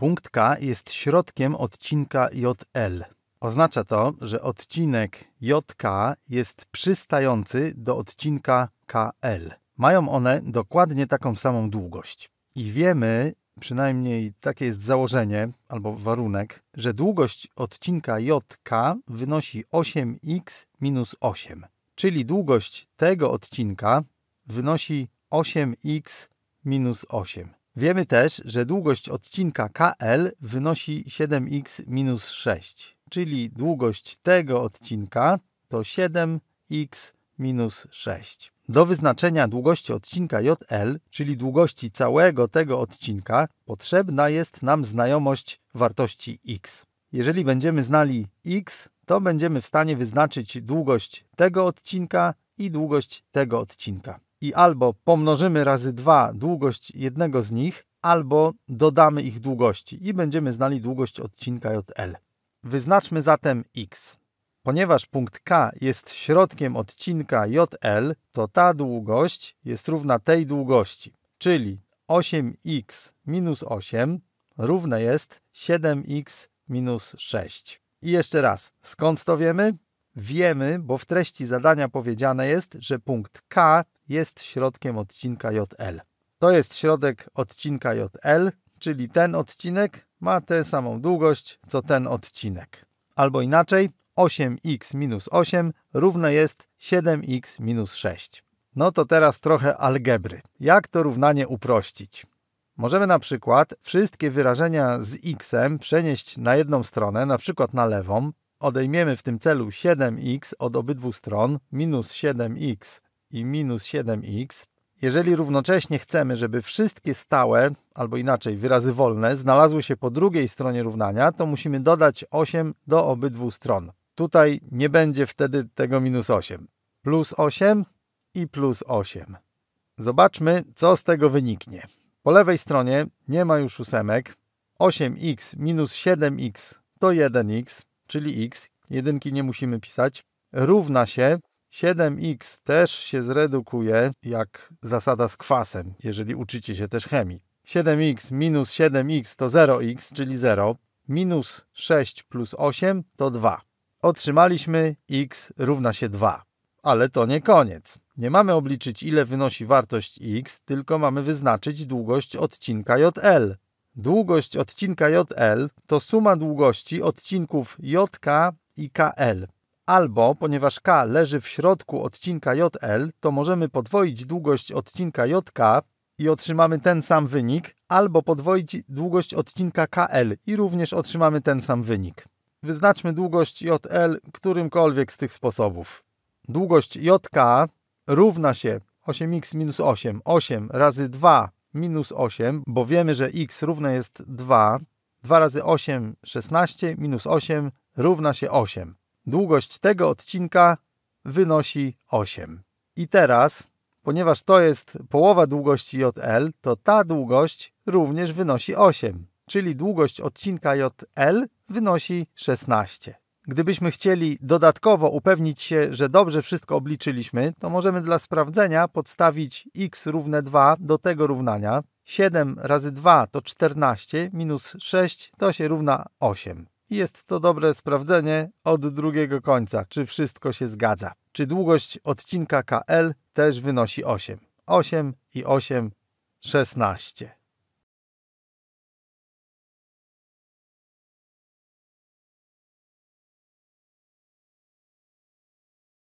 Punkt K jest środkiem odcinka JL. Oznacza to, że odcinek JK jest przystający do odcinka KL. Mają one dokładnie taką samą długość. I wiemy, przynajmniej takie jest założenie albo warunek, że długość odcinka JK wynosi 8x minus 8, czyli długość tego odcinka wynosi 8x minus 8. Wiemy też, że długość odcinka KL wynosi 7x minus 6, czyli długość tego odcinka to 7x minus 6. Do wyznaczenia długości odcinka JL, czyli długości całego tego odcinka, potrzebna jest nam znajomość wartości x. Jeżeli będziemy znali x, to będziemy w stanie wyznaczyć długość tego odcinka i długość tego odcinka i albo pomnożymy razy 2 długość jednego z nich, albo dodamy ich długości i będziemy znali długość odcinka JL. Wyznaczmy zatem x. Ponieważ punkt K jest środkiem odcinka JL, to ta długość jest równa tej długości, czyli 8x minus 8 równe jest 7x minus 6. I jeszcze raz, skąd to wiemy? Wiemy, bo w treści zadania powiedziane jest, że punkt K jest środkiem odcinka JL. To jest środek odcinka JL, czyli ten odcinek ma tę samą długość co ten odcinek. Albo inaczej, 8x minus 8 równe jest 7x minus 6. No to teraz trochę algebry. Jak to równanie uprościć? Możemy na przykład wszystkie wyrażenia z x przenieść na jedną stronę, na przykład na lewą. Odejmiemy w tym celu 7x od obydwu stron, minus 7x i minus 7x, jeżeli równocześnie chcemy, żeby wszystkie stałe, albo inaczej wyrazy wolne, znalazły się po drugiej stronie równania, to musimy dodać 8 do obydwu stron. Tutaj nie będzie wtedy tego minus 8. Plus 8 i plus 8. Zobaczmy, co z tego wyniknie. Po lewej stronie nie ma już ósemek. 8x minus 7x to 1x, czyli x. Jedynki nie musimy pisać. Równa się 7x też się zredukuje jak zasada z kwasem, jeżeli uczycie się też chemii. 7x minus 7x to 0x, czyli 0. Minus 6 plus 8 to 2. Otrzymaliśmy x równa się 2. Ale to nie koniec. Nie mamy obliczyć ile wynosi wartość x, tylko mamy wyznaczyć długość odcinka JL. Długość odcinka JL to suma długości odcinków JK i KL. Albo, ponieważ K leży w środku odcinka JL, to możemy podwoić długość odcinka JK i otrzymamy ten sam wynik, albo podwoić długość odcinka KL i również otrzymamy ten sam wynik. Wyznaczmy długość JL którymkolwiek z tych sposobów. Długość JK równa się 8x minus 8, 8 razy 2 minus 8, bo wiemy, że x równe jest 2, 2 razy 8, 16, minus 8 równa się 8. Długość tego odcinka wynosi 8. I teraz, ponieważ to jest połowa długości JL, to ta długość również wynosi 8, czyli długość odcinka JL wynosi 16. Gdybyśmy chcieli dodatkowo upewnić się, że dobrze wszystko obliczyliśmy, to możemy dla sprawdzenia podstawić x równe 2 do tego równania. 7 razy 2 to 14, minus 6 to się równa 8. Jest to dobre sprawdzenie od drugiego końca, czy wszystko się zgadza. Czy długość odcinka KL też wynosi 8. 8 i 8, 16.